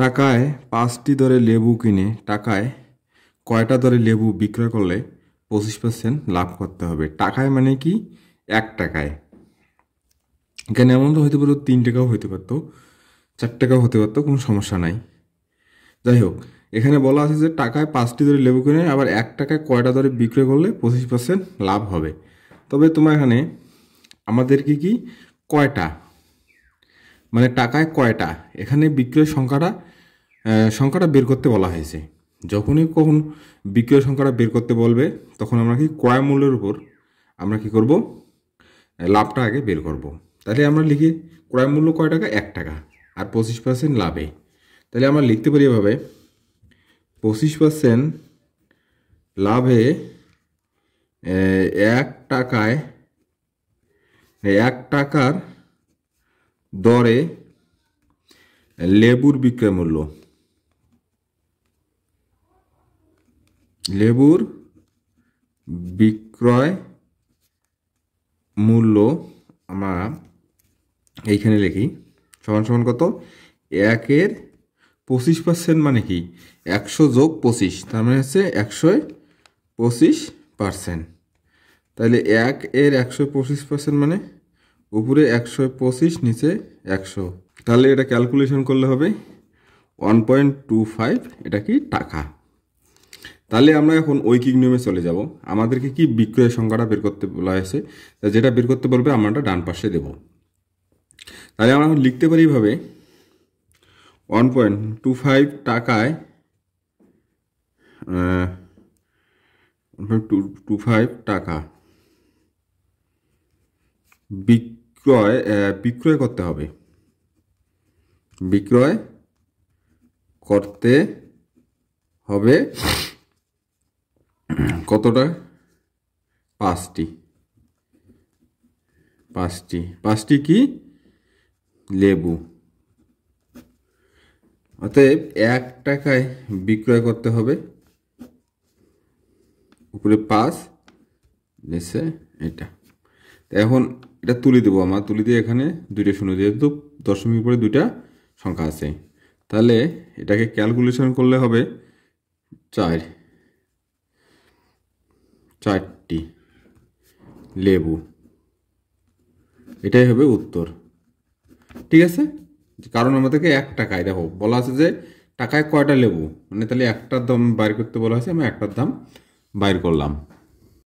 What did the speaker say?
টাকায় পাঁচটি দরে লেবু কিনে টাকায় কয়টা দরে লেবু বিক্রয় করলে পঁচিশ পার্সেন্ট লাভ করতে হবে টাকায় মানে কি এক টাকায় এখানে এমন তো হতে পারতো তিন টাকাও হতে পারতো চার টাকাও হতে পারতো কোনো সমস্যা নাই যাই হোক এখানে বলা আছে যে টাকায় পাঁচটি দরে লেবু কিনে আবার এক টাকায় কয়টা দরে বিক্রয় করলে পঁচিশ পার্সেন্ট লাভ হবে তবে তোমার এখানে আমাদেরকে কি কয়টা মানে টাকায় কয়টা এখানে বিক্রয় সংখ্যাটা সংখ্যাটা বের করতে বলা হয়েছে যখনই কখন বিক্রয় সংখ্যাটা বের করতে বলবে তখন আমরা কি ক্রয় মূল্যের উপর আমরা কি করব লাভটা আগে বের করব। তাহলে আমরা লিখি ক্রয় মূল্য কয় টাকা এক টাকা আর পঁচিশ পার্সেন্ট লাভে তাহলে আমরা লিখতে পারি এভাবে পঁচিশ পার্সেন্ট লাভে এক টাকায় এক টাকার দরে লেবুর বিক্রয় মূল্য লেবুর বিক্রয় মূল্য আমরা এইখানে লিখি সমান সমান কত একের পঁচিশ পার্সেন্ট মানে কি একশো যোগ পঁচিশ তার মানে হচ্ছে একশো পঁচিশ পার্সেন্ট তাহলে এক এর একশো পঁচিশ পার্সেন্ট মানে উপরে একশো পঁচিশ নিচে একশো তাহলে এটা ক্যালকুলেশন করলে হবে ওয়ান পয়েন্ট টু ফাইভ এটা কি টাকা তাহলে আমরা এখন ঐকিক নিয়মে চলে যাব আমাদেরকে কি বিক্রয়ের সংখ্যাটা বের করতে বলা হয়েছে যেটা বের করতে বলবে আমরা ডান পাশে দেব তাহলে আমরা এখন লিখতে পারি এইভাবে ওয়ান পয়েন্ট টু ফাইভ টাকায় টু টু ফাইভ টাকা বিক বিক্রয় বিক্রয় করতে হবে বিক্রয় করতে হবে কতটা পাঁচটি পাঁচটি পাঁচটি কি লেবু অতএব এক টাকায় বিক্রয় করতে হবে উপরে পাঁচ নিচে এটা এখন এটা তুলি দেবো আমার তুলি দিয়ে এখানে দুইটা শূন্য যেহেতু দশমিক পরে দুইটা সংখ্যা আছে তাহলে এটাকে ক্যালকুলেশন করলে হবে চার চারটি লেবু এটাই হবে উত্তর ঠিক আছে কারণ আমাদেরকে এক টাকায় দেখো বলা আছে যে টাকায় কয়টা লেবু মানে তাহলে একটার দাম বাইর করতে বলা হয়েছে আমি একটার দাম বাইর করলাম